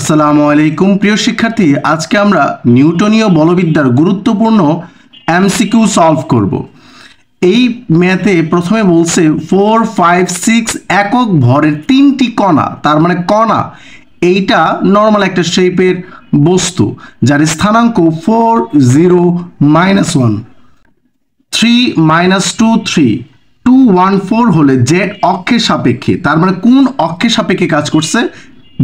আসসালামু আলাইকুম প্রিয় শিক্ষার্থী আজকে আমরা নিউটনীয় বলবিদ্যার গুরুত্বপূর্ণ এমসিকিউ সলভ করব এই ম্যাথে প্রথমে বলছে ফোর ফাইভ সিক্স একক ভরের তিনটি কণা তার মানে কণা এইটা নর্মাল একটা শেপের বস্তু যার স্থানাঙ্ক four zero minus one three minus two three two one four হলে জেড অক্ষের সাপেক্ষে তার মানে কোন অক্ষের সাপেক্ষে কাজ করছে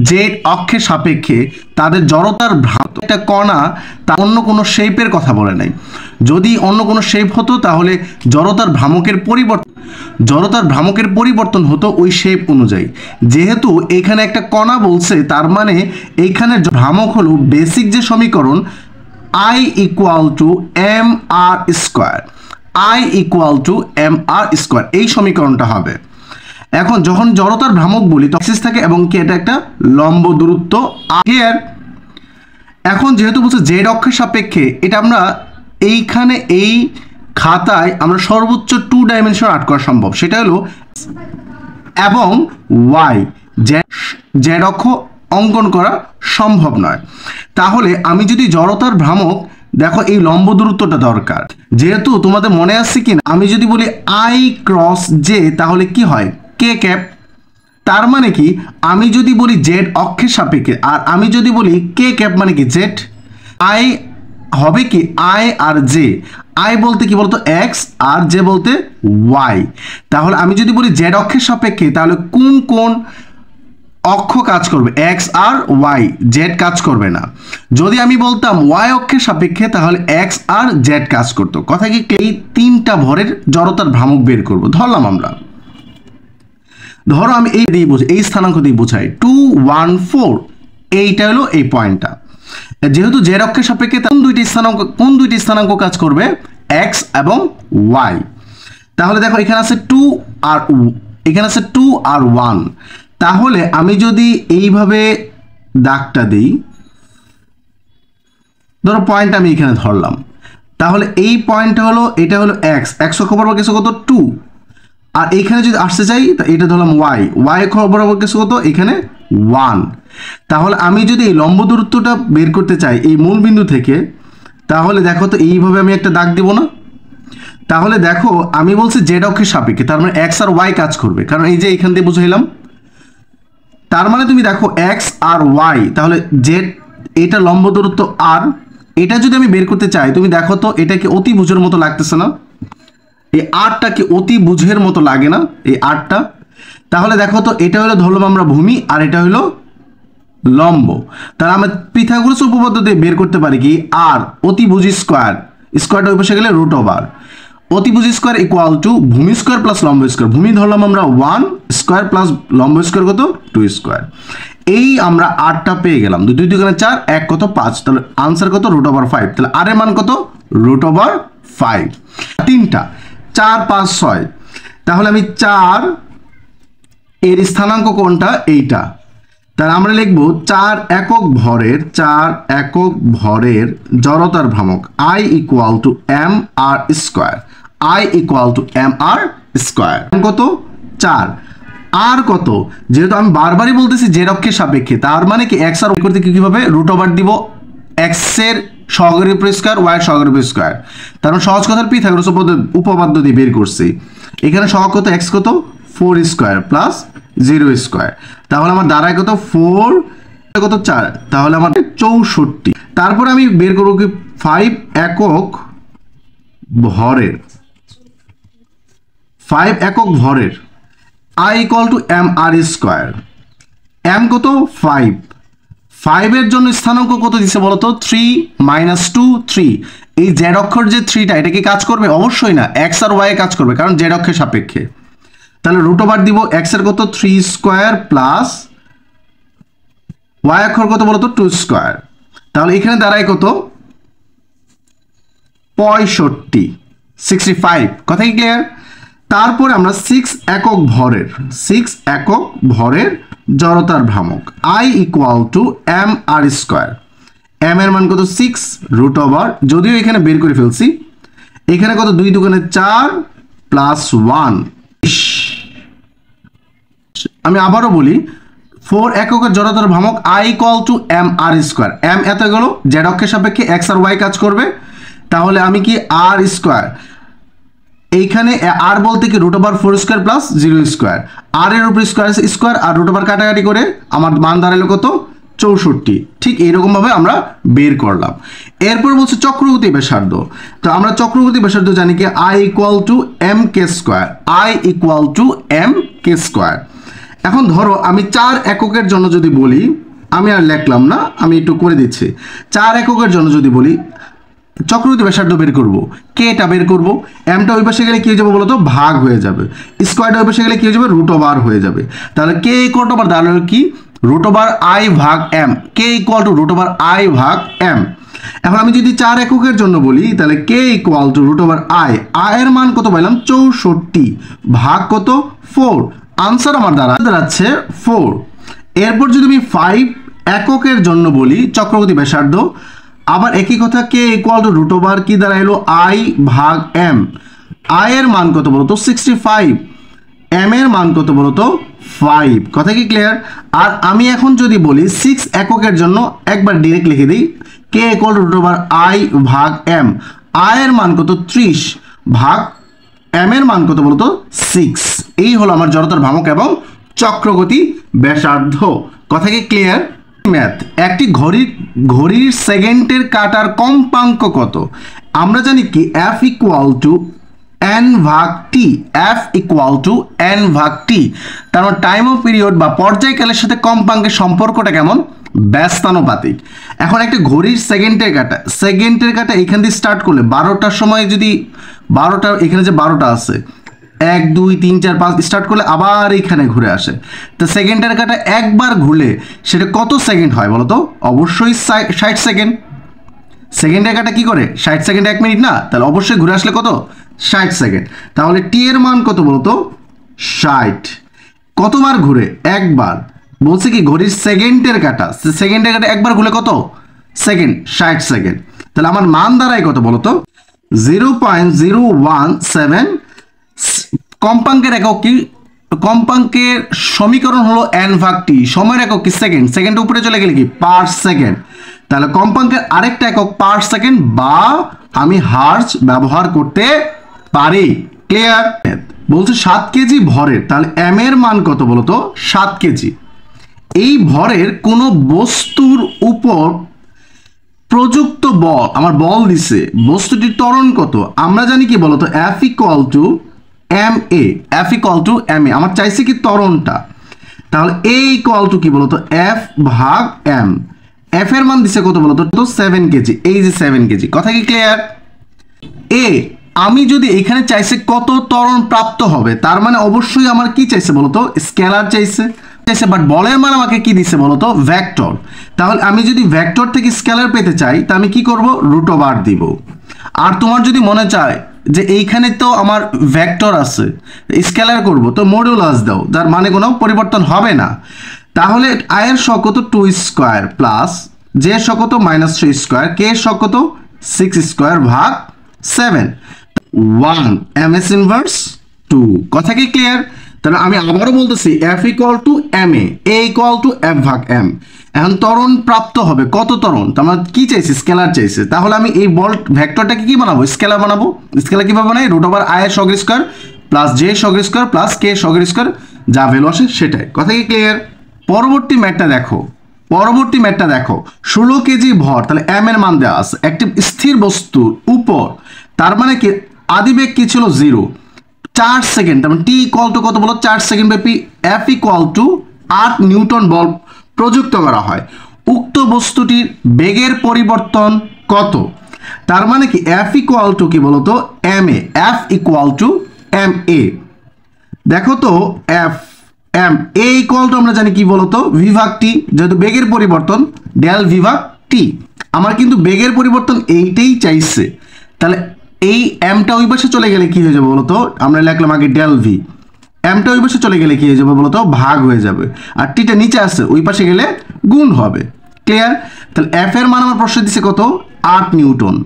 যে অক্ষের সাপেক্ষে তাদের জড়তার ভ্রান্ত একটা কণা তা অন্য কোনো শেপের কথা বলে নাই যদি অন্য কোনো শেপ হতো তাহলে জড়তার ভ্রামকের পরিবর্তন জড়তার ভ্রামকের পরিবর্তন হতো ওই শেপ অনুযায়ী যেহেতু এখানে একটা কণা বলছে তার মানে এইখানে ভ্রামক হলো বেসিক যে সমীকরণ I equal to M R square I equal to M R square এই সমীকরণটা হবে এখন যখন জড়তার ভ্রামক বলি টক্সিস থাকে এবং কি এটা একটা লম্ব দূরত্ব আর এখন যেহেতু বলছে জেড অক্ষের সাপেক্ষে এটা আমরা এইখানে এই খাতায় আমরা সর্বোচ্চ টু ডাইমেনশন আর্ট করা সম্ভব সেটা হলো এবং ওয়াই জেড অক্ষ অঙ্কন করা সম্ভব নয় তাহলে আমি যদি জড়তার ভ্রামক দেখো এই লম্ব দূরত্বটা দরকার যেহেতু তোমাদের মনে আসছে কিনা আমি যদি বলি আই ক্রস জে তাহলে কি হয় কে ক্যাপ তার মানে কি আমি যদি বলি জেড অক্ষের সাপেক্ষে আর আমি যদি বলি কে ক্যাপ মানে কি জেড আই হবে কি আই আর জে আই বলতে কি বলতো এক্স আর জে বলতে ওয়াই তাহলে আমি যদি বলি জেড অক্ষের সাপেক্ষে তাহলে কোন কোন অক্ষ কাজ করবে এক্স আর ওয়াই জেড কাজ করবে না যদি আমি বলতাম ওয়াই অক্ষের সাপেক্ষে তাহলে এক্স আর জেড কাজ করতো কথা কি এই তিনটা ভরের জড়তার ভ্রামক বের করব ধরলাম আমরা ধরো আমি এই দিয়ে বোঝাই এই স্থানাঙ্ক দিয়ে বোঝাই টু ওয়ান ফোর এইটা হলো এই পয়েন্টটা যেহেতু জেড অক্ষের সাপেক্ষে কোন দুইটি স্থানাঙ্ক কোন দুইটি স্থানাঙ্ক কাজ করবে এক্স এবং ওয়াই তাহলে দেখো এখানে আছে টু আর এখানে আছে টু আর ওয়ান তাহলে আমি যদি এইভাবে দাগটা দিই ধরো পয়েন্ট আমি এখানে ধরলাম তাহলে এই পয়েন্টটা হলো এটা হলো এক্স একশো খবর বা কিছু কত টু আর এইখানে যদি আসতে চাই তা এটা ধরলাম ওয়াই ওয়াই বরাবর কিছু কত এখানে ওয়ান তাহলে আমি যদি এই লম্ব দূরত্বটা বের করতে চাই এই মূল বিন্দু থেকে তাহলে দেখো তো এইভাবে আমি একটা দাগ দিব না তাহলে দেখো আমি বলছি জেড অক্ষের সাপেক্ষে তার মানে এক্স আর ওয়াই কাজ করবে কারণ এই যে এখান দিয়ে বুঝাইলাম তার মানে তুমি দেখো এক্স আর ওয়াই তাহলে জেড এটা লম্ব দূরত্ব আর এটা যদি আমি বের করতে চাই তুমি দেখো তো এটাকে অতি বুঝোর মতো লাগতেছে না এই আটটা কি অতি বুঝের মতো লাগে না এই আটটা তাহলে দেখো তো এটা হলো ধরলাম আমরা ভূমি আর এটা হলো লম্ব তাহলে আমরা পিথাগোরাস উপপাদ্য দিয়ে বের করতে পারি কি আর অতিভুজ স্কোয়ার স্কোয়ারটা ওই পাশে গেলে রুট ওভার অতিভুজ স্কোয়ার ইকুয়াল টু ভূমি স্কোয়ার প্লাস লম্ব স্কোয়ার ভূমি ধরলাম আমরা ওয়ান স্কোয়ার প্লাস লম্ব স্কোয়ার কত টু স্কোয়ার এই আমরা আটটা পেয়ে গেলাম দুই দুই দুখানে চার এক কত পাঁচ তাহলে আনসার কত রুট ওভার ফাইভ তাহলে আর এর মান কত রুট ওভার ফাইভ তিনটা চার পাঁচ ছয় তাহলে আমি চার এর স্থানাঙ্ক কোনটা এইটা তাহলে আমরা লিখব চার একক ভরের চার একক ভরের জড়তার ভ্রামক I equal to M R square I equal to M R square কত চার আর কত যেহেতু আমি বারবারই বলতেছি যে রক্ষের সাপেক্ষে তার মানে কি এক্স আর করতে কীভাবে রুট ওভার দিব এক্সের সহকারী স্কোয়ার ওয়াই সহকারী স্কোয়ার তার মানে সহজ কথার পিথাগোরাস উপপাদ্য দিয়ে বের করছি এখানে সহগ কত এক্স কত four square plus zero square তাহলে আমার দাঁড়ায় কত ফোর কত চার তাহলে আমার চৌষট্টি তারপর আমি বের করবো কি ফাইভ একক ভরের ফাইভ একক ভরের I equal to M R square M কত ফাইভ ফাইভের জন্য স্থানাঙ্ক কত দিচ্ছে বলো থ্রি মাইনাস টু থ্রি এই z অক্ষর যে থ্রিটা এটা কি কাজ করবে অবশ্যই না এক্স আর ওয়াই কাজ করবে কারণ z অক্ষের সাপেক্ষে তাহলে রুট ওভার দিব এক্স এর কত থ্রি স্কোয়ার প্লাস ওয়াই অক্ষর কত বলো তো টু স্কোয়ার তাহলে এখানে দাঁড়ায় কত পঁয়ষট্টি সিক্সটি ফাইভ কথা কি ক্লিয়ার তারপরে আমরা সিক্স একক ভরের সিক্স একক ভরের জড়তার ভ্রামক I equal to M R square M এর মান কত সিক্স রুট ওভার যদিও এখানে বের করে ফেলছি এখানে কত দুই দোকানে চার প্লাস ওয়ান আমি আবারও বলি ফোর এককের জড়তার ভ্রামক I equal to M R square M এত গেল জেড অক্ষের সাপেক্ষে এক্স আর ওয়াই কাজ করবে তাহলে আমি কি আর স্কোয়ার এইখানে আর বলতে কি root over four square plus zero square R এর উপর স্কোয়ার স্কোয়ার আর রুট ওভার কাটাকাটি করে আমার মান দাঁড়ালো কত চৌষট্টি ঠিক এইরকমভাবে আমরা বের করলাম এরপর বলছে চক্রবর্তী ব্যাসার্ধ তো আমরা চক্রবর্তী ব্যাসার্ধ জানি কি I equal to M K square I equal to M K square এখন ধরো আমি চার এককের জন্য যদি বলি আমি আর লেখলাম না আমি একটু করে দিচ্ছি চার এককের জন্য যদি বলি চক্রবর্তী ব্যাসার্ধ বের করব কেটা বের করব এমটা ওই পাশে গেলে কী হয়ে যাবে বলতো ভাগ হয়ে যাবে স্কোয়ারটা ওই পাশে গেলে কী হয়ে যাবে রুট ওভার হয়ে যাবে তাহলে কে ইকুয়াল টু আবার দাঁড়ালো কি রুট ওভার আই ভাগ M K equal to root over I ভাগ এম এখন আমি যদি চার এককের জন্য বলি তাহলে K equal to root over I আয়ের মান কত পাইলাম চৌষট্টি ভাগ কত ফোর আনসার আমার দ্বারা দাঁড়াচ্ছে ফোর এরপর যদি আমি ফাইভ এককের জন্য বলি চক্রবর্তী ব্যাসার্ধ আবার একই কথা K equal to root over কি দাঁড়াইলো আই ভাগ এম আই এর মান কত বলতো সিক্সটি ফাইভ এম এর মান কত বলতো ফাইভ কথা কি ক্লিয়ার আর আমি এখন যদি বলি সিক্স এককের জন্য একবার ডিরেক্ট লিখে দিই K equal to root over I ভাগ এম আই এর মান কত ত্রিশ ভাগ এম এর মান কত বলতো সিক্স এই হলো আমার জড়তার ভ্রামক এবং চক্রগতি ব্যাসার্ধ কথা কি ক্লিয়ার ম্যাথ একটি ঘড়ির ঘড়ির সেকেন্ডের কাটার কম্পাঙ্ক কত আমরা জানি কি এফ ইকুয়াল টু এন ভাগ T F equal to N ভাগ টি তার মানে টাইম অফ পিরিয়ড বা পর্যায়কালের সাথে কম্পাঙ্কের সম্পর্কটা কেমন ব্যস্তানুপাতিক এখন একটা ঘড়ির সেকেন্ডের কাটা সেকেন্ডের কাটা এখান দিয়ে স্টার্ট করলে বারোটার সময় যদি বারোটা এখানে যে বারোটা আছে এক দুই তিন চার পাঁচ স্টার্ট করলে আবার এইখানে ঘুরে আসে তো সেকেন্ডের কাটা একবার ঘুরলে সেটা কত সেকেন্ড হয় বলো তো অবশ্যই ষাট সেকেন্ড সেকেন্ডের কাটা কি করে ষাট সেকেন্ড এক মিনিট না তাহলে অবশ্যই ঘুরে আসলে কত ষাট সেকেন্ড তাহলে টি এর মান কত বলতো ষাট কতবার ঘুরে একবার বলছে কি ঘড়ির সেকেন্ডের কাটা সেকেন্ডের কাটা একবার ঘুরে কত সেকেন্ড ষাট সেকেন্ড তাহলে আমার মান দাঁড়ায় কত বলতো zero point zero one seven কম্পাঙ্কের একক কি কম্পাঙ্কের সমীকরণ হলো এন ভাগ টি সময়ের একক কি সেকেন্ড সেকেন্ড উপরে চলে গেলে কি পার সেকেন্ড তাহলে কম্পাঙ্কের আরেকটা একক পার সেকেন্ড বা আমি হার্জ ব্যবহার করতে পারি ক্লিয়ার বলছে সাত কেজি ভরের তাহলে এম এর মান কত বলতো সাত কেজি এই ভরের কোনো বস্তুর উপর প্রযুক্ত বল আমার বল দিছে বস্তুটির ত্বরণ কত আমরা জানি কি বলতো F equal to M A F equal to M A আমার চাইছে কি তরণটা তাহলে এ ইকল টু কি বলতো এফ ভাগ এম এফ এর মান দিছে কত বলতো তো সেভেন কেজি এই যে সেভেন কেজি কথা কি ক্লিয়ার এ আমি যদি এখানে চাইছে কত তরণ প্রাপ্ত হবে তার মানে অবশ্যই আমার কি চাইছে বলতো স্কেলার চাইছে চাইছে বাট বলের মান আমাকে কি দিছে বলতো ভ্যাক্টর তাহলে আমি যদি ভ্যাক্টর থেকে স্কেলার পেতে চাই তা আমি কি করব রুট ওভার দিব আর তোমার যদি মনে চায় যে এইখানে তো আমার ভ্যাক্টর আছে স্কেলার করব তো মডুলাস দাও যার মানে কোনো পরিবর্তন হবে না তাহলে আয়ের শকত টু স্কোয়ার প্লাস জে শকত মাইনাস থ্রি স্কোয়ার কে শকত সিক্স স্কোয়ার ভাগ seven one M S inverse two কথা কি ক্লিয়ার তাহলে আমি আবারও বলতেছি F equal to M A equal to F ভাগ এম এখন তরণ প্রাপ্ত হবে কত তরণ তো আমার মানে কি চাইছে স্কেলার চাইছে তাহলে আমি এই বল ভেক্টরটাকে কি বানাবো স্কেলার বানাবো স্কেলার কীভাবে বানাই রুট ওভার আয়ের সগের স্কোয়ার প্লাস জে সগের স্কোয়ার প্লাস কে সগের স্কোয়ার যা ভ্যালু আসে সেটাই কথা কি ক্লিয়ার পরবর্তী ম্যাটটা দেখো পরবর্তী ম্যাটটা দেখো ষোলো কেজি ভর তাহলে এম এর মান দেওয়া আছে একটি স্থির বস্তুর উপর তার মানে কি আদিবেগ কি ছিল জিরো চার সেকেন্ড তার মানে টি ইকুয়াল টু কত বলো চার সেকেন্ড ব্যাপী এফ ইকুয়াল টু আট নিউটন বল প্রযুক্ত করা হয় উক্ত বস্তুটির বেগের পরিবর্তন কত তার মানে কি এফ ইকুয়াল টু কি বলতো M A F equal to M A দেখো তো F M A equal to আমরা জানি কি বলতো বিভাগ টি যেহেতু বেগের পরিবর্তন ডেল বিভাগ টি আমার কিন্তু বেগের পরিবর্তন এইটাই চাইছে তাহলে এই এমটা ওই পাশে চলে গেলে কি হয়ে যাবে বলতো আমরা লিখলাম আগে ডেল ভি অ্যামটা ওই পাশে চলে গেলে কী হয়ে যাবে বলতো ভাগ হয়ে যাবে আর টিটা নিচে আসে ওই পাশে গেলে গুণ হবে ক্লিয়ার তাহলে এফ এর মান আমার প্রশ্ন দিচ্ছে কত আট নিউটন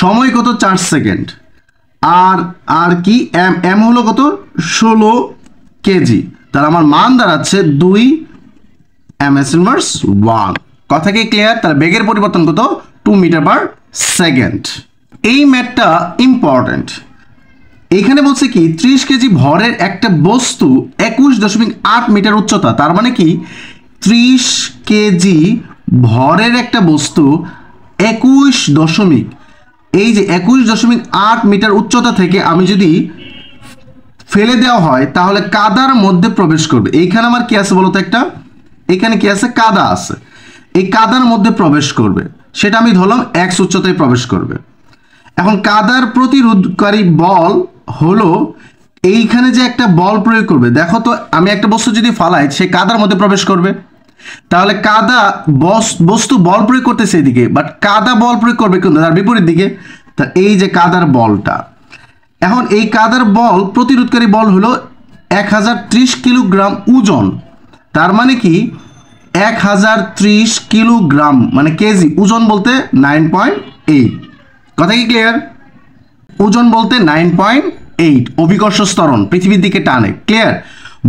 সময় কত চার সেকেন্ড আর আর কি এম এম হলো কত ষোলো কেজি তাহলে আমার মান দাঁড়াচ্ছে দুই এম এস ইনভার্স ওয়ান কথা কি ক্লিয়ার তার বেগের পরিবর্তন কত টু মিটার পার সেকেন্ড এই ম্যাটটা ইম্পর্ট্যান্ট এখানে বলছে কি ত্রিশ কেজি ভরের একটা বস্তু একুশ দশমিক আট মিটার উচ্চতা তার মানে কি ত্রিশ কেজি ভরের একটা বস্তু একুশ দশমিক এই যে একুশ দশমিক আট মিটার উচ্চতা থেকে আমি যদি ফেলে দেওয়া হয় তাহলে কাদার মধ্যে প্রবেশ করবে এইখানে আমার কি আছে বলতো একটা এখানে কি আছে কাদা আছে এই কাদার মধ্যে প্রবেশ করবে সেটা আমি ধরলাম এক্স উচ্চতায় প্রবেশ করবে এখন কাদার প্রতিরোধকারী বল হলো এইখানে যে একটা বল প্রয়োগ করবে দেখো তো আমি একটা বস্তু যদি ফালাই সে কাদার মধ্যে প্রবেশ করবে তাহলে কাদা বস্তু বল প্রয়োগ করতেছে দিকে বাট কাদা বল প্রয়োগ করবে কিন্তু তার বিপরীত দিকে তা এই যে কাদার বলটা এখন এই কাদার বল প্রতিরোধকারী বল হলো এক হাজার কিলোগ্রাম ওজন তার মানে কি এক হাজার ত্রিশ কিলোগ্রাম মানে কেজি ওজন বলতে নাইন পয়েন্ট এইট কথা কি ক্লিয়ার ওজন বলতে নাইন পয়েন্ট এইট অভিকর্ষ স্তরণ পৃথিবীর দিকে টানে ক্লিয়ার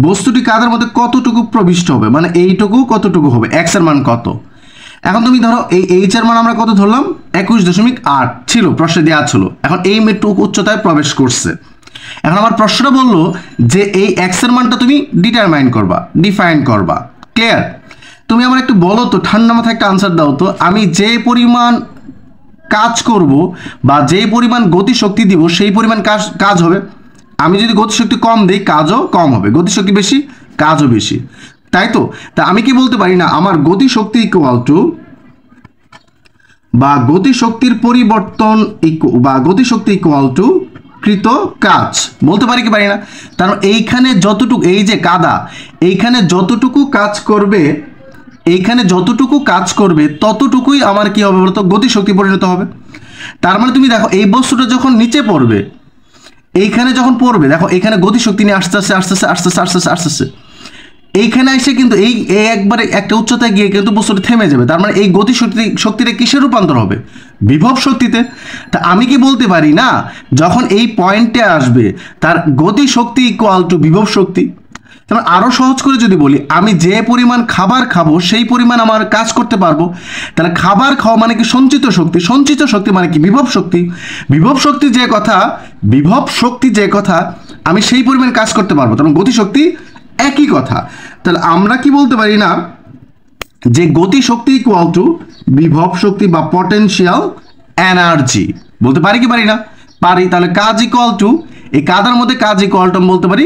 বস্তুটি কাদের মধ্যে কতটুকু প্রবিষ্ট হবে মানে এইটুকু কতটুকু হবে এক্স এর মান কত এখন তুমি ধরো এই এইচ এর মান আমরা কত ধরলাম একুশ দশমিক আট ছিল প্রশ্নে দেওয়া ছিল এখন এই মেট্রুক উচ্চতায় প্রবেশ করছে এখন আমার প্রশ্নটা বললো যে এই এক্স এর মানটা তুমি ডিটারমাইন করবা ডিফাইন করবা ক্লিয়ার তুমি আমার একটু বলো তো ঠান্ডা মাথায় একটা আনসার দাও তো আমি যে পরিমাণ কাজ করব বা যেই পরিমাণ গতিশক্তি দিব সেই পরিমাণ কাজ কাজ হবে আমি যদি গতিশক্তি কম দিই কাজও কম হবে গতিশক্তি বেশি কাজও বেশি তাই তো তা আমি কি বলতে পারি না আমার গতিশক্তি ইকুয়াল টু বা গতিশক্তির পরিবর্তন বা গতিশক্তি ইকুয়াল টু কৃত কাজ বলতে পারি কি পারি না কারণ এইখানে যতটুকু এই যে কাদা এইখানে যতটুকু কাজ করবে এইখানে যতটুকু কাজ করবে ততটুকুই আমার কী হবে বলতো গতিশক্তি পরিণত হবে তার মানে তুমি দেখো এই বস্তুটা যখন নিচে পড়বে এইখানে যখন পড়বে দেখো এখানে গতিশক্তি নিয়ে আস্তে আস্তে আস্তে আস্তে আস্তে আস্তে আস্তে আস্তে আস্তে এইখানে এসে কিন্তু এই একবারে একটা উচ্চতায় গিয়ে কিন্তু বস্তুটা থেমে যাবে তার মানে এই গতি শক্তি শক্তিটা কিসে রূপান্তর হবে বিভব শক্তিতে তা আমি কি বলতে পারি না যখন এই পয়েন্টে আসবে তার গতি শক্তি ইকুয়াল টু বিভব শক্তি তাহলে আরও সহজ করে যদি বলি আমি যে পরিমাণ খাবার খাবো সেই পরিমাণ আমার কাজ করতে পারবো তাহলে খাবার খাওয়া মানে কি সঞ্চিত শক্তি সঞ্চিত শক্তি মানে কি বিভব শক্তি বিভব শক্তি যে কথা বিভব শক্তি যে কথা আমি সেই পরিমাণ কাজ করতে পারবো তখন গতিশক্তি একই কথা তাহলে আমরা কি বলতে পারি না যে গতি শক্তি ইকুয়াল টু বিভব শক্তি বা পটেন্সিয়াল এনার্জি বলতে পারি কি পারি না পারি তাহলে কাজ ইকুয়াল টু এই কাদার মধ্যে কাজ ইকুয়াল টু বলতে পারি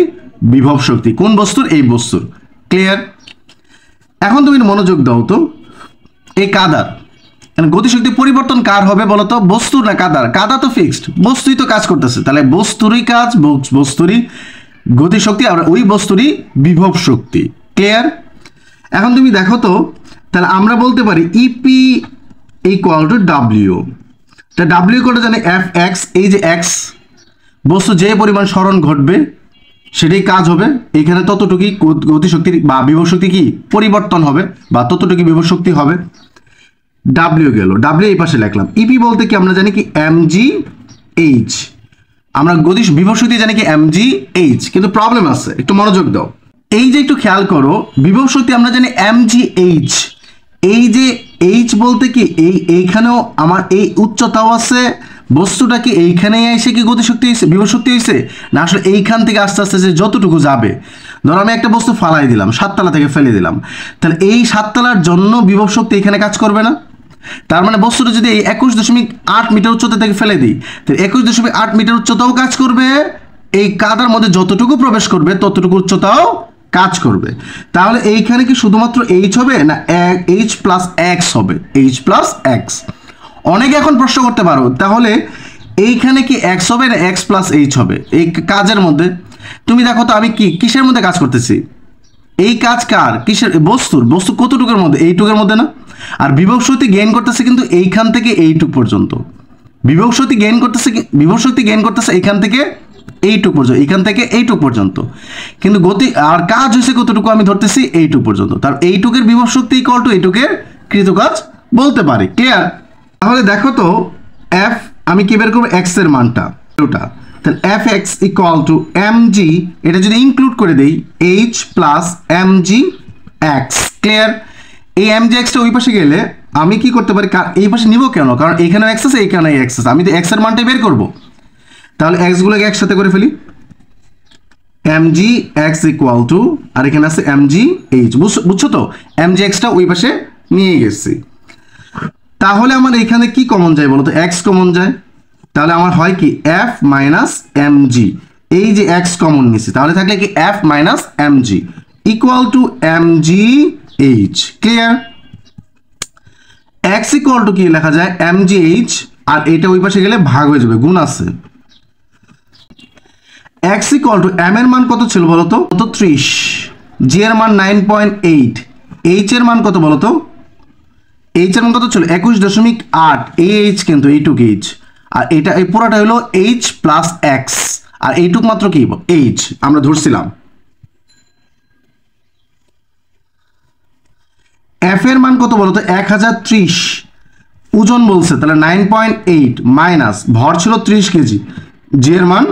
বিভব শক্তি কোন বস্তুর এই বস্তুর ক্লিয়ার এখন তুমি মনোযোগ দাও তো এই কাদার গতিশক্তি পরিবর্তন কার হবে বলতো বস্তু না কাদার কাদা তো ফিক্সড বস্তুই তো কাজ করতেছে তাহলে বস্তুরই কাজ বস্তুরই গতিশক্তি আর ওই বস্তুরই বিভব শক্তি ক্লিয়ার এখন তুমি দেখো তো তাহলে আমরা বলতে পারি ইপি ইকুয়াল টু ডাব্লিউ তা ডাব্লিউ ইকুয়াল জানে এফ এক্স এই যে এক্স বস্তু যে পরিমাণ স্মরণ ঘটবে সেটাই কাজ হবে এখানে ততটুকুই গতিশক্তির বা বিভব শক্তি কি পরিবর্তন হবে বা ততটুকু বিভব শক্তি হবে ডাব্লিউ গেল ডাব্লিউ এই পাশে লিখলাম ইপি e বলতে কি আমরা জানি কি এম জি এইচ আমরা গতি বিভব শক্তি জানি কি এম জি এইচ কিন্তু প্রবলেম আছে একটু মনোযোগ দাও এই যে একটু খেয়াল করো বিভব শক্তি আমরা জানি এম জি এইচ এই যে এইচ বলতে কি এই এইখানেও আমার এই উচ্চতাও আছে বস্তুটা কি এইখানেই এসে কি গতিশক্তি হয়েছে বিভশক্তি হয়েছে না আসলে এইখান থেকে আস্তে আস্তে যে যতটুকু যাবে ধরো আমি একটা বস্তু ফালাই দিলাম সাততলা থেকে ফেলে দিলাম তাহলে এই সাততলার জন্য বিভব শক্তি এখানে কাজ করবে না তার মানে বস্তুটা যদি এই একুশ দশমিক আট মিটার উচ্চতা থেকে ফেলে দিই তাহলে একুশ দশমিক আট মিটার উচ্চতাও কাজ করবে এই কাদার মধ্যে যতটুকু প্রবেশ করবে ততটুকু উচ্চতাও কাজ করবে তাহলে এইখানে কি শুধুমাত্র এইচ হবে না এইচ প্লাস এক্স হবে এইচ প্লাস এক্স অনেকে এখন প্রশ্ন করতে পারো তাহলে এইখানে কি এক্স হবে না এক্স প্লাস এইচ হবে এই কাজের মধ্যে তুমি দেখো তো আমি কি কিসের মধ্যে কাজ করতেছি এই কাজ কার কিসের বস্তুর বস্তু কতটুকুর মধ্যে এইটুকের মধ্যে না আর বিভব শক্তি গেইন করতেছে কিন্তু এইখান থেকে এইটুক পর্যন্ত বিভব শক্তি গেইন করতেছে বিভব শক্তি গেইন করতেছে এইখান থেকে এইটুক পর্যন্ত এখান থেকে এইটুক পর্যন্ত কিন্তু গতি আর কাজ হয়েছে কতটুকু আমি ধরতেছি এইটুক পর্যন্ত তার এইটুকের বিভব শক্তি কল টু এইটুকের কৃতকাজ বলতে পারি ক্লিয়ার তাহলে দেখো তো এফ আমি কি বের করবো এক্স এর মানটা ওটা তাহলে F X equal to M G এটা যদি ইনক্লুড করে দেই H plus M G X clear এই এম জি এক্সটা ওই পাশে গেলে আমি কি করতে পারি এই পাশে নিব কেন কারণ এখানে অ্যাক্সেস আছে এইখানে অ্যাক্সেস আমি তো এক্স এর মানটাই বের করবো তাহলে এক্সগুলোকে একসাথে করে ফেলি M G X equal to আর এখানে আছে এম জি এইচ বুঝছো তো এম জি এক্সটা ওই পাশে নিয়ে গেছি তাহলে আমার এখানে কি কমন যায় বলো তো এক্স কমন যায় তাহলে আমার হয় কি এফ মাইনাস এম জি এই যে এক্স কমন নিছি তাহলে থাকলে কি F minus M G equal to M G H clear X equal to কি লেখা যায় এম জি এইচ আর এটা ওই পাশে গেলে ভাগ হয়ে যাবে গুণ আছে এক্স ইকুয়াল টু এম এর মান কত ছিল বলতো কত ত্রিশ জি এর মান নাইন পয়েন্ট এইট এইচ এর মান কত বলতো এইচ এর মতো ছিল একুশ দশমিক আট এইচ কিন্তু এইটুক এইচ আর এটা এই পুরাটা হলো এইচ প্লাস এক্স আর এইটুক মাত্র কি এইচ আমরা ধরছিলাম এফ এর মান কত বলতো এক হাজার ত্রিশ ওজন বলছে তাহলে নাইন পয়েন্ট এইট মাইনাস ভর ছিল ত্রিশ কেজি জি এর মান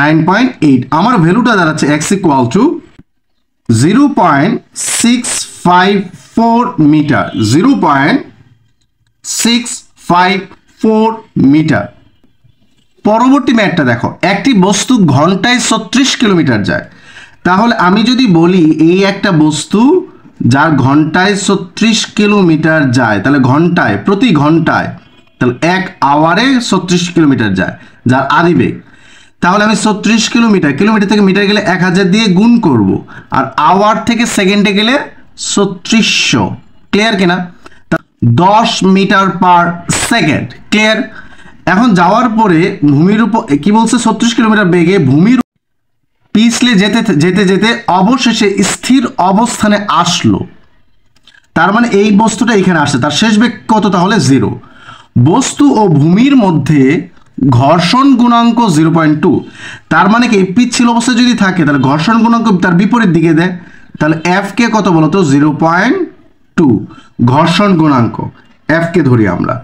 নাইন পয়েন্ট এইট আমার ভ্যালুটা দাঁড়াচ্ছে X equal to zero point six five 4 meter 0.654 metre পরবর্তী ম্যাটটা দেখো একটি বস্তু ঘন্টায় ছত্রিশ কিলোমিটার যায় তাহলে আমি যদি বলি এই একটা বস্তু যার ঘন্টায় ছত্রিশ কিলোমিটার যায় তাহলে ঘন্টায় প্রতি ঘন্টায় তাহলে এক আওয়ারে ছত্রিশ কিলোমিটার যায় যার আদিবেগ তাহলে আমি ছত্রিশ কিলোমিটার কিলোমিটার থেকে মিটার গেলে এক হাজার দিয়ে গুণ করব আর আওয়ার থেকে সেকেন্ডে গেলে ছত্রিশশো ক্লিয়ার কিনা দশ মিটার পার সেকেন্ড ক্লিয়ার এখন যাওয়ার পরে ভূমির উপর কি বলছে ছত্রিশ কিলোমিটার বেগে ভূমির পিছলে যেতে যেতে যেতে অবশেষে স্থির অবস্থানে আসলো তার মানে এই বস্তুটা এখানে আসছে তার শেষ বেগ কত তাহলে জিরো বস্তু ও ভূমির মধ্যে ঘর্ষণ গুণাঙ্ক জিরো পয়েন্ট টু তার মানে কি পিচ্ছিল অবস্থায় যদি থাকে তাহলে ঘর্ষণ গুণাঙ্ক তার বিপরীত দিকে দেয় তাহলে এফ কে কত বলো তো জিরো পয়েন্ট টু ঘর্ষণ গুণাঙ্ক কে ধরি আমরা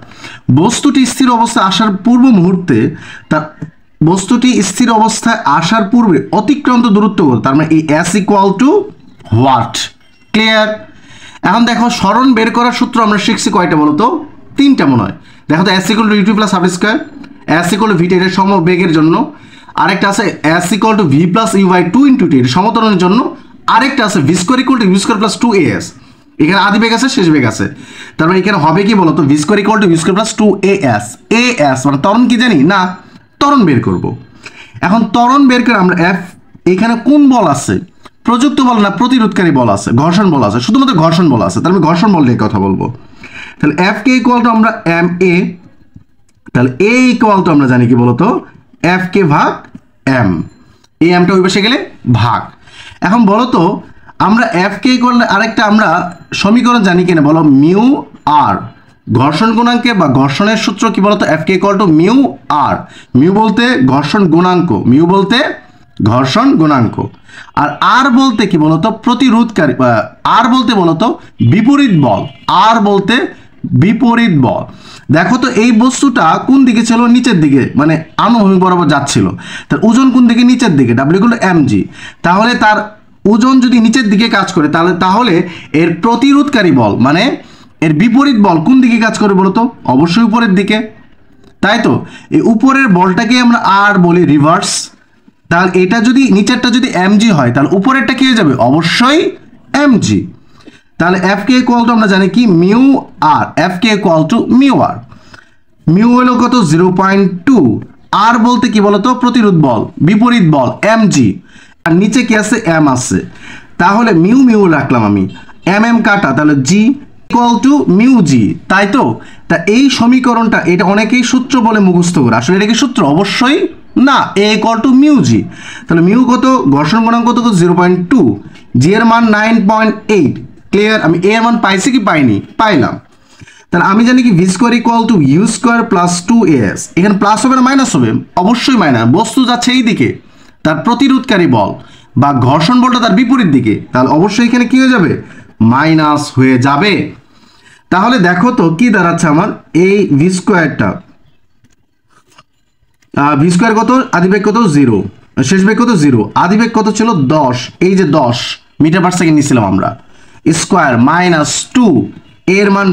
বস্তুটি স্থির অবস্থায় আসার পূর্ব মুহূর্তে তার বস্তুটি স্থির অবস্থায় আসার পূর্বে অতিক্রান্ত দূরত্ব তার মানে এই S equal to what clear এখন দেখো স্মরণ বের করার সূত্র আমরা শিখছি কয়টা বলতো তিনটা মনে হয় দেখো তো S equal to U T plus সাব স্কোয়ার এস ইকুয়াল টু ভিটা সম বেগের জন্য আরেকটা আছে S equal to V plus U by two into T সমতরণের জন্য আরেকটা আছে V equal to V plus two A S এখানে আদি বেগ আছে শেষ বেগ আছে তার মানে এখানে হবে কি বলতো V square equal to V plus two A S S মানে তরণ কি জানি না তরণ বের করব এখন তরণ বের করে আমরা এফ এখানে কোন বল আছে প্রযুক্ত বল না প্রতিরোধকারী বল আছে ঘর্ষণ বল আছে শুধুমাত্র ঘর্ষণ বল আছে তার মানে ঘর্ষণ বল নিয়ে কথা বলবো তাহলে এফ কে ইকুয়াল টু আমরা এম এ তাহলে এ ইকুয়াল টু আমরা জানি কি বলতো এফ কে ভাগ এম এ এমটা ওই পাশে গেলে ভাগ এখন বলো তো আমরা এফ কে করলে আরেকটা আমরা সমীকরণ জানি কিনে বলো মিউ আর ঘর্ষণ গুণাঙ্কে বা ঘর্ষণের সূত্র কি বলতো F K equal to mu R mu বলতে ঘর্ষণ গুণাঙ্ক মিউ বলতে ঘর্ষণ গুণাঙ্ক আর আর বলতে কি বলতো প্রতিরোধকারী আর বলতে বলতো বিপরীত বল আর বলতে বিপরীত বল দেখো তো এই বস্তুটা কোন দিকে ছিল নিচের দিকে মানে আনুভূমিক বরাবর যাচ্ছিল তার ওজন কোন দিকে নিচের দিকে ডাব্লিউ হলো এম জি তাহলে তার ওজন যদি নিচের দিকে কাজ করে তাহলে তাহলে এর প্রতিরোধকারী বল মানে এর বিপরীত বল কোন দিকে কাজ করে বলতো অবশ্যই উপরের দিকে তাই তো এই উপরের বলটাকে আমরা আর বলি রিভার্স তাহলে এটা যদি নিচেরটা যদি জি হয় তাহলে উপরেরটা কি হয়ে যাবে অবশ্যই জি তাহলে এফ কে কল টু আমরা জানি কি mu R F K equal to mu R mu হলো কত জিরো পয়েন্ট টু আর বলতে কি বলতো প্রতিরোধ বল বিপরীত বল এম জি আর নিচে কি আছে এম আছে তাহলে মিউ মিউ রাখলাম আমি এম mm এম কাটা তাহলে G equal to mu G তাই তো তা এই সমীকরণটা এটা অনেকেই সূত্র বলে মুখস্থ করে আসলে এটা কি সূত্র অবশ্যই না A equal to mu G তাহলে মিউ কত ঘর্ষণ গুণাঙ্ক কত জিরো পয়েন্ট টু জি এর মান নাইন পয়েন্ট এইট ক্লিয়ার আমি এ মান পাইছি কি পাইনি পাইলাম তাহলে আমি জানি কি V square equal to U square plus two S এখানে প্লাস হবে না মাইনাস হবে অবশ্যই মাইনাস বস্তু যাচ্ছে এই দিকে তার প্রতিরোধকারী বল বা ঘর্ষণ বলটা তার বিপরীত দিকে তাহলে অবশ্যই এখানে কি হয়ে যাবে মাইনাস হয়ে যাবে তাহলে দেখো তো কি দাঁড়াচ্ছে আমার এই ভি স্কোয়ারটা ভি স্কোয়ার কত আদিবেগ কত জিরো শেষ বেগ কত জিরো আদিবেগ কত ছিল দশ এই যে দশ মিটার পার সেকেন্ড নিয়েছিলাম আমরা স্কোয়ার মাইনাস টু এর মান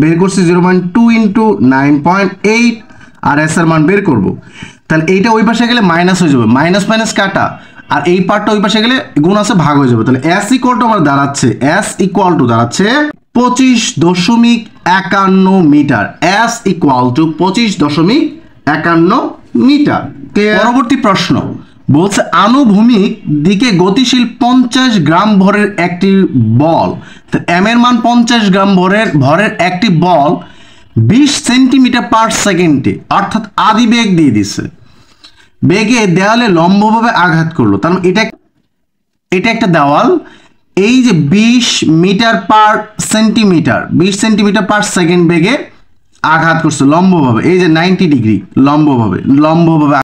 বের করছি zero point two into nine point eight আর এস এর মান বের করব তাহলে এইটা ওই পাশে গেলে মাইনাস হয়ে যাবে মাইনাস মাইনাস কাটা আর এই পার্টটা ওই পাশে গেলে গুণ আছে ভাগ হয়ে যাবে তাহলে এস ইকুয়াল টু আমার দাঁড়াচ্ছে এস ইকুয়াল টু দাঁড়াচ্ছে পঁচিশ দশমিক একান্ন মিটার এস ইকুয়াল টু পঁচিশ দশমিক একান্ন মিটার পরবর্তী প্রশ্ন বলছে আনুভূমিক দিকে গতিশীল পঞ্চাশ গ্রাম ভরের একটি বল তো এম এর মান পঞ্চাশ গ্রাম ভরের ভরের একটি বল বিশ সেন্টিমিটার পার সেকেন্ডে অর্থাৎ আদি বেগ দিয়ে দিছে বেগে দেওয়ালে লম্বভাবে আঘাত করলো তার মানে এটা এটা একটা দেওয়াল এই যে বিশ মিটার পার সেন্টিমিটার বিশ সেন্টিমিটার পার সেকেন্ড বেগে আঘাত করছে লম্বভাবে এই যে নাইনটি ডিগ্রি লম্বভাবে লম্বভাবে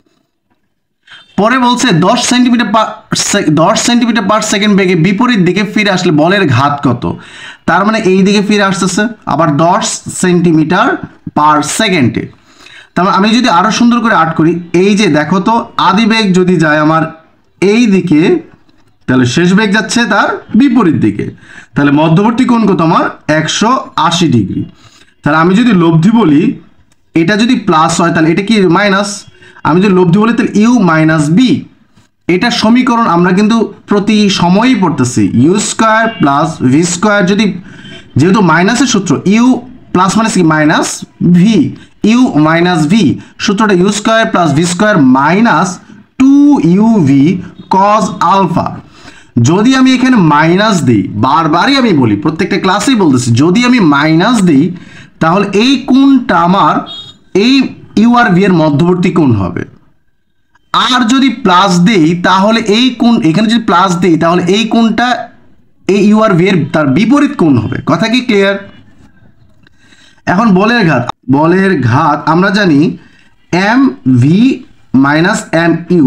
পরে বলছে দশ সেন্টিমিটার পার দশ সেন্টিমিটার পার সেকেন্ড বেগে বিপরীত দিকে ফিরে আসলে বলের ঘাত কত তার মানে এই দিকে ফিরে আসতেছে আবার দশ সেন্টিমিটার পার সেকেন্ডে তার মানে আমি যদি আরও সুন্দর করে আর্ট করি এই যে দেখো তো আদি বেগ যদি যায় আমার এই দিকে তাহলে শেষ বেগ যাচ্ছে তার বিপরীত দিকে তাহলে মধ্যবর্তী কোণ কত আমার একশো আশি ডিগ্রি তাহলে আমি যদি লব্ধি বলি এটা যদি প্লাস হয় তাহলে এটা কি মাইনাস আমি যদি লব্ধি বলি তাহলে ইউ মাইনাস বি এটা সমীকরণ আমরা কিন্তু প্রতি সময়ই পড়তেছি U square plus V square যদি যেহেতু মাইনাসের সূত্র ইউ প্লাস মাইনাস কি minus V U minus V সূত্রটা U square plus V square minus two U V cos alpha যদি আমি এখানে মাইনাস দিই বারবারই আমি বলি প্রত্যেকটা ক্লাসেই বলতেছি যদি আমি মাইনাস দিই তাহলে এই কোনটা আমার এই ইউ আর ভি এর মধ্যবর্তী কোণ হবে আর যদি প্লাস দেই তাহলে এই কোণ এখানে যদি প্লাস দেই তাহলে এই কোণটা এই ইউ আর ভি এর তার বিপরীত কোণ হবে কথা কি ক্লিয়ার এখন বলের ঘাত বলের ঘাত আমরা জানি M V minus M U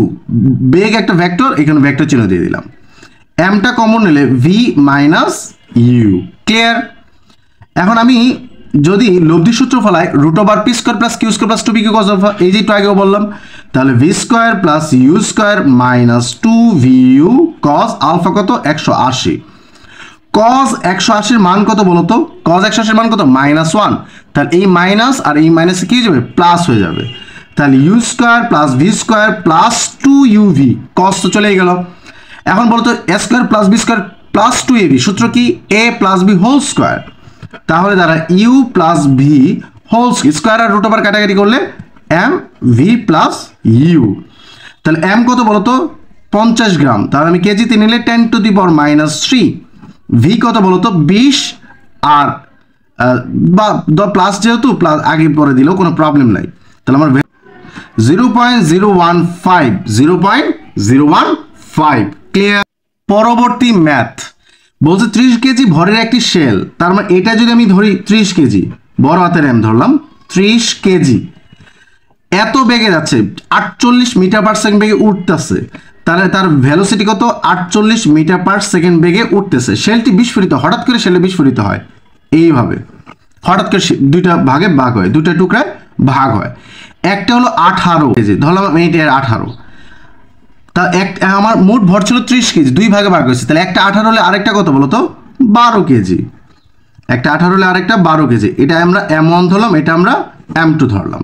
বেগ একটা ভেক্টর এখানে ভেক্টর চিহ্ন দিয়ে দিলাম এমটা কমন নিলে ভি মাইনাস ইউ ক্লিয়ার এখন আমি যদি লব্ধি সূত্র ফলায় root over P square plus Q square plus two P Q cos of এই যে একটু আগেও বললাম তাহলে V square plus U square minus two V U cos alpha কত একশো আশি কজ একশো আশির মান কত বলতো কজ একশো আশির মান কত মাইনাস ওয়ান তাহলে এই মাইনাস আর এই মাইনাসে কী যাবে প্লাস হয়ে যাবে তাহলে U square plus V square plus two U V cos তো চলেই গেল এখন বলতো A square plus B square plus two A V সূত্র কি A plus B whole square তাহলে দাঁড়া U plus V whole square আর রুট ওভার ক্যাটাগরি করলে এম ভি প্লাস ইউ তাহলে এম কত বলতো পঞ্চাশ গ্রাম তাহলে আমি কেজিতে নিলে ten to the power minus three V কত বলতো বিশ আর বা প্লাস যেহেতু প্লাস আগে পরে দিলেও কোনো প্রবলেম নাই তাহলে আমার zero point zero one five zero point zero one five clear পরবর্তী ম্যাথ বলছে ত্রিশ কেজি ভরের একটি শেল তার মানে এটা যদি আমি ধরি ত্রিশ কেজি বড় হাতের এম ধরলাম ত্রিশ কেজি এত বেগে যাচ্ছে আটচল্লিশ মিটার পার সেকেন্ড বেগে উঠতেছে তাহলে তার ভ্যালোসিটি কত আটচল্লিশ মিটার পার সেকেন্ড বেগে উঠতেছে শেলটি বিস্ফোরিত হঠাৎ করে শেলে বিস্ফোরিত হয় এইভাবে হঠাৎ করে দুইটা ভাগে ভাগ হয় দুইটা টুকরায় ভাগ হয় একটা হলো আঠারো কেজি ধরলাম এইটা আঠারো তা এক আমার মোট ভর ছিল ত্রিশ কেজি দুই ভাগে ভাগ হয়েছে তাহলে একটা আঠারো হলে আরেকটা কত বলো তো বারো কেজি একটা আঠারো হলে আরেকটা বারো কেজি এটা আমরা এম ওয়ান ধরলাম এটা আমরা এম টু ধরলাম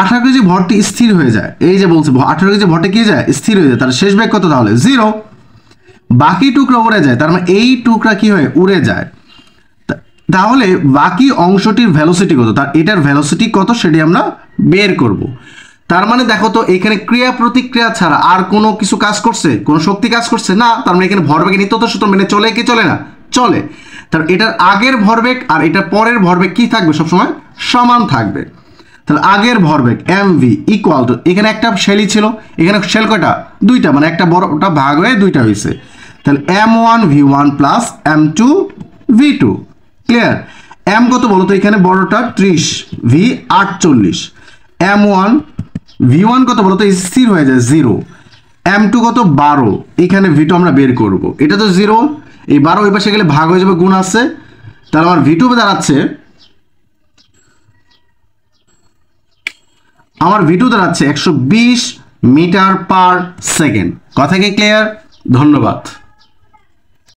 আঠারো কেজি ভরটি স্থির হয়ে যায় এই যে বলছে আঠারো কেজি ভরটি কি যায় স্থির হয়ে যায় তার শেষ ব্যাগ কত তাহলে জিরো বাকি টুকরা উড়ে যায় তার মানে এই টুকরা কি হয় উড়ে যায় তাহলে বাকি অংশটির ভ্যালোসিটি কত তার এটার ভ্যালোসিটি কত সেটি আমরা বের করব তার মানে দেখো তো এখানে ক্রিয়া প্রতিক্রিয়া ছাড়া আর কোনো কিছু কাজ করছে কোনো শক্তি কাজ করছে না তার মানে এখানে ভরবেগ নিত্যতা সূত্র মেনে চলে কি চলে না চলে তার মানে এটার আগের ভরবেগ আর এটার পরের ভরবেগ কি থাকবে সবসময় সমান থাকবে তাহলে আগের ভরবেগ এম ভি ইকুয়াল টু এখানে একটা শেলই ছিল এখানে শেল কয়টা দুইটা মানে একটা বড়টা ভাগ হয়ে দুইটা হয়েছে তাহলে M one V one plus M two V two clear M কত বলো তো এখানে বড়টা ত্রিশ ভি আটচল্লিশ এম ওয়ান ভি ওয়ান কত বলো তো স্থির হয়ে যায় জিরো এম টু কত বারো এখানে ভি টু আমরা বের করব এটা তো জিরো এই বারো ওই পাশে গেলে ভাগ হয়ে যাবে গুণ আছে তাহলে আমার ভি টু দাঁড়াচ্ছে আমার ভি টু দাঁড়াচ্ছে একশো বিশ মিটার পার সেকেন্ড কথা কি ক্লিয়ার ধন্যবাদ